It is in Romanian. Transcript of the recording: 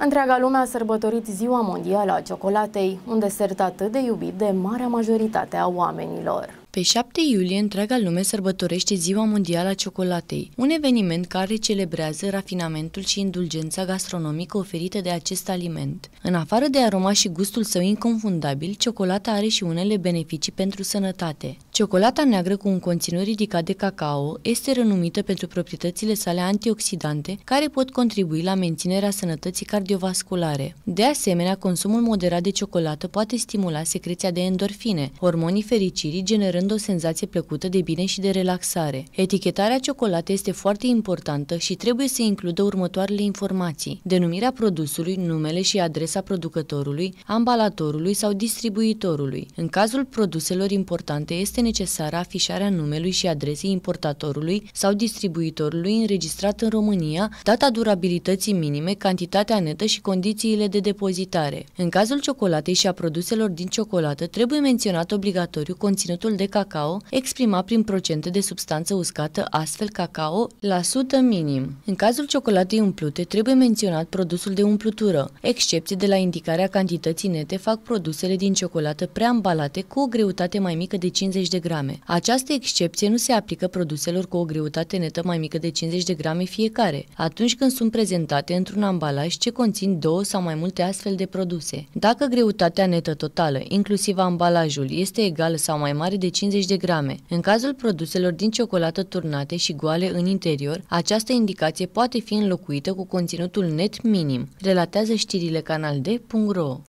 Întreaga lume a sărbătorit Ziua Mondială a Ciocolatei, un desert atât de iubit de marea majoritate a oamenilor. Pe 7 iulie, întreaga lume sărbătorește Ziua Mondială a Ciocolatei, un eveniment care celebrează rafinamentul și indulgența gastronomică oferită de acest aliment. În afară de aroma și gustul său inconfundabil, ciocolata are și unele beneficii pentru sănătate. Ciocolata neagră cu un conținut ridicat de cacao este renumită pentru proprietățile sale antioxidante care pot contribui la menținerea sănătății cardiovasculare. De asemenea, consumul moderat de ciocolată poate stimula secreția de endorfine, hormonii fericirii generând o senzație plăcută de bine și de relaxare. Etichetarea ciocolatei este foarte importantă și trebuie să includă următoarele informații: denumirea produsului, numele și adresa producătorului, ambalatorului sau distribuitorului. În cazul produselor importante este necesară afișarea numelui și adresei importatorului sau distribuitorului înregistrat în România, data durabilității minime, cantitatea netă și condițiile de depozitare. În cazul ciocolatei și a produselor din ciocolată, trebuie menționat obligatoriu conținutul de cacao exprimat prin procente de substanță uscată, astfel cacao la sută minim. În cazul ciocolatei umplute, trebuie menționat produsul de umplutură. Excepții de la indicarea cantității nete fac produsele din ciocolată preambalate cu o greutate mai mică de 50 de 50 grame. Această excepție nu se aplică produselor cu o greutate netă mai mică de 50 de grame fiecare, atunci când sunt prezentate într-un ambalaj ce conțin două sau mai multe astfel de produse. Dacă greutatea netă totală, inclusiv ambalajul, este egală sau mai mare de 50 de grame, în cazul produselor din ciocolată turnate și goale în interior, această indicație poate fi înlocuită cu conținutul net minim, relatează știrile canal D.ro.